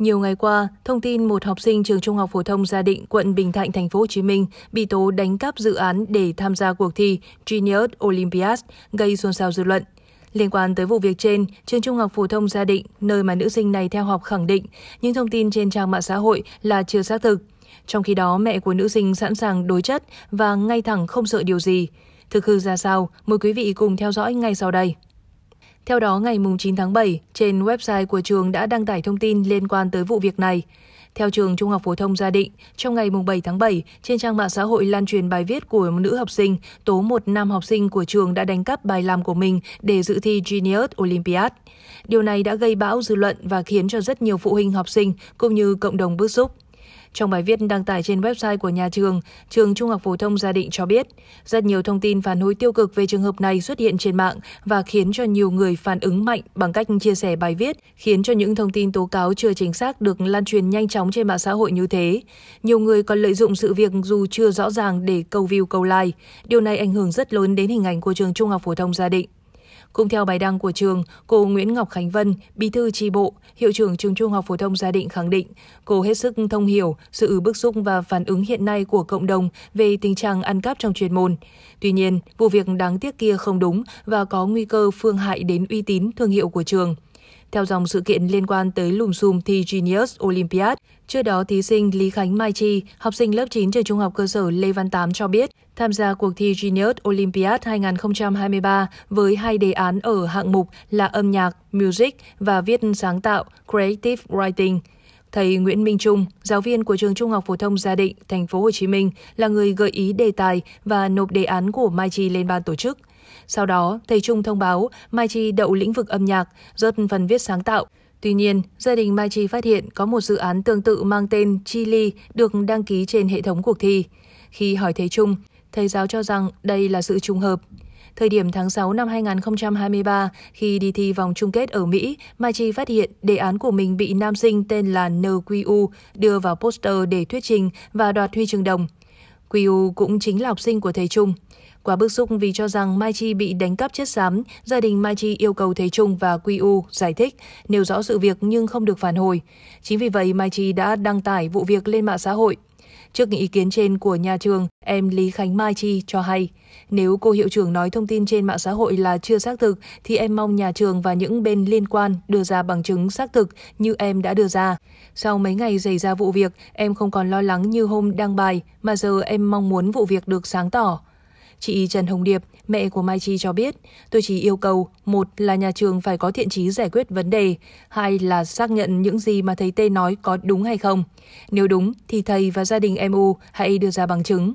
Nhiều ngày qua, thông tin một học sinh trường Trung học phổ thông Gia Định, quận Bình Thạnh, thành phố Hồ Chí Minh bị tố đánh cắp dự án để tham gia cuộc thi Genius Olympiad gây xôn xao dư luận. Liên quan tới vụ việc trên, trường Trung học phổ thông Gia Định, nơi mà nữ sinh này theo học khẳng định những thông tin trên trang mạng xã hội là chưa xác thực. Trong khi đó, mẹ của nữ sinh sẵn sàng đối chất và ngay thẳng không sợ điều gì. Thực hư ra sao? Mời quý vị cùng theo dõi ngay sau đây. Theo đó, ngày 9 tháng 7, trên website của trường đã đăng tải thông tin liên quan tới vụ việc này. Theo trường Trung học phổ thông Gia Định, trong ngày 7 tháng 7, trên trang mạng xã hội lan truyền bài viết của một nữ học sinh tố một nam học sinh của trường đã đánh cắp bài làm của mình để dự thi Genius Olympiad. Điều này đã gây bão dư luận và khiến cho rất nhiều phụ huynh học sinh cũng như cộng đồng bức xúc. Trong bài viết đăng tải trên website của nhà trường, trường Trung học phổ thông Gia Định cho biết, rất nhiều thông tin phản hồi tiêu cực về trường hợp này xuất hiện trên mạng và khiến cho nhiều người phản ứng mạnh bằng cách chia sẻ bài viết, khiến cho những thông tin tố cáo chưa chính xác được lan truyền nhanh chóng trên mạng xã hội như thế. Nhiều người còn lợi dụng sự việc dù chưa rõ ràng để câu view câu like. Điều này ảnh hưởng rất lớn đến hình ảnh của trường Trung học phổ thông Gia Định cùng theo bài đăng của trường, cô Nguyễn Ngọc Khánh Vân, bí thư tri bộ, hiệu trưởng trường Trung học phổ thông Gia Định khẳng định, cô hết sức thông hiểu sự bức xúc và phản ứng hiện nay của cộng đồng về tình trạng ăn cắp trong chuyên môn. Tuy nhiên, vụ việc đáng tiếc kia không đúng và có nguy cơ phương hại đến uy tín thương hiệu của trường theo dòng sự kiện liên quan tới lùm xùm thi Genius Olympiad. Trước đó, thí sinh Lý Khánh Mai Chi, học sinh lớp 9 trường trung học cơ sở Lê Văn Tám cho biết, tham gia cuộc thi Genius Olympiad 2023 với hai đề án ở hạng mục là âm nhạc, music và viết sáng tạo, creative writing. Thầy Nguyễn Minh Trung, giáo viên của trường Trung học phổ thông Gia Định, thành phố Hồ Chí Minh là người gợi ý đề tài và nộp đề án của Mai Chi lên ban tổ chức. Sau đó, thầy Trung thông báo Mai Chi đậu lĩnh vực âm nhạc, rớt phần viết sáng tạo. Tuy nhiên, gia đình Mai Chi phát hiện có một dự án tương tự mang tên Chili được đăng ký trên hệ thống cuộc thi. Khi hỏi thầy Trung, thầy giáo cho rằng đây là sự trùng hợp. Thời điểm tháng 6 năm 2023, khi đi thi vòng chung kết ở Mỹ, Mai Chi phát hiện đề án của mình bị nam sinh tên là NQU đưa vào poster để thuyết trình và đoạt huy chương đồng. Quy U cũng chính là học sinh của thầy Trung. Quá bức xúc vì cho rằng Mai Chi bị đánh cắp chất giám, gia đình Mai Chi yêu cầu thầy Trung và Quy U giải thích, nêu rõ sự việc nhưng không được phản hồi. Chính vì vậy Mai Chi đã đăng tải vụ việc lên mạng xã hội Trước những ý kiến trên của nhà trường, em Lý Khánh Mai Chi cho hay, nếu cô hiệu trưởng nói thông tin trên mạng xã hội là chưa xác thực, thì em mong nhà trường và những bên liên quan đưa ra bằng chứng xác thực như em đã đưa ra. Sau mấy ngày xảy ra vụ việc, em không còn lo lắng như hôm đăng bài, mà giờ em mong muốn vụ việc được sáng tỏ. Chị Trần Hồng Điệp, mẹ của Mai Chi cho biết, tôi chỉ yêu cầu một là nhà trường phải có thiện trí giải quyết vấn đề, hai là xác nhận những gì mà thầy Tê nói có đúng hay không. Nếu đúng thì thầy và gia đình MU hãy đưa ra bằng chứng.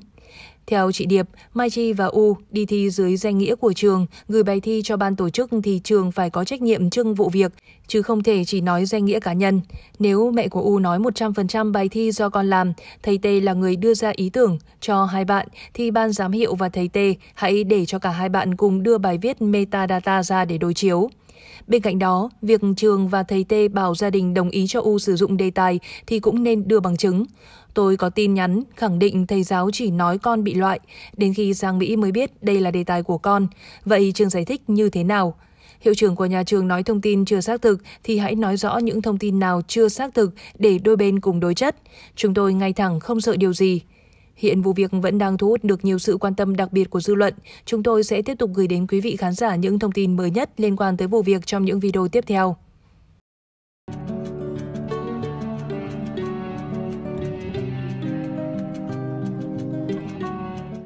Theo chị Điệp, Mai Chi và U đi thi dưới danh nghĩa của trường, gửi bài thi cho ban tổ chức thì trường phải có trách nhiệm trưng vụ việc, chứ không thể chỉ nói danh nghĩa cá nhân. Nếu mẹ của U nói 100% bài thi do con làm, thầy T là người đưa ra ý tưởng cho hai bạn, thì ban giám hiệu và thầy T hãy để cho cả hai bạn cùng đưa bài viết metadata ra để đối chiếu. Bên cạnh đó, việc trường và thầy T bảo gia đình đồng ý cho U sử dụng đề tài thì cũng nên đưa bằng chứng. Tôi có tin nhắn khẳng định thầy giáo chỉ nói con bị loại, đến khi sang Mỹ mới biết đây là đề tài của con. Vậy trường giải thích như thế nào? Hiệu trưởng của nhà trường nói thông tin chưa xác thực thì hãy nói rõ những thông tin nào chưa xác thực để đôi bên cùng đối chất. Chúng tôi ngay thẳng không sợ điều gì. Hiện vụ việc vẫn đang thu hút được nhiều sự quan tâm đặc biệt của dư luận. Chúng tôi sẽ tiếp tục gửi đến quý vị khán giả những thông tin mới nhất liên quan tới vụ việc trong những video tiếp theo.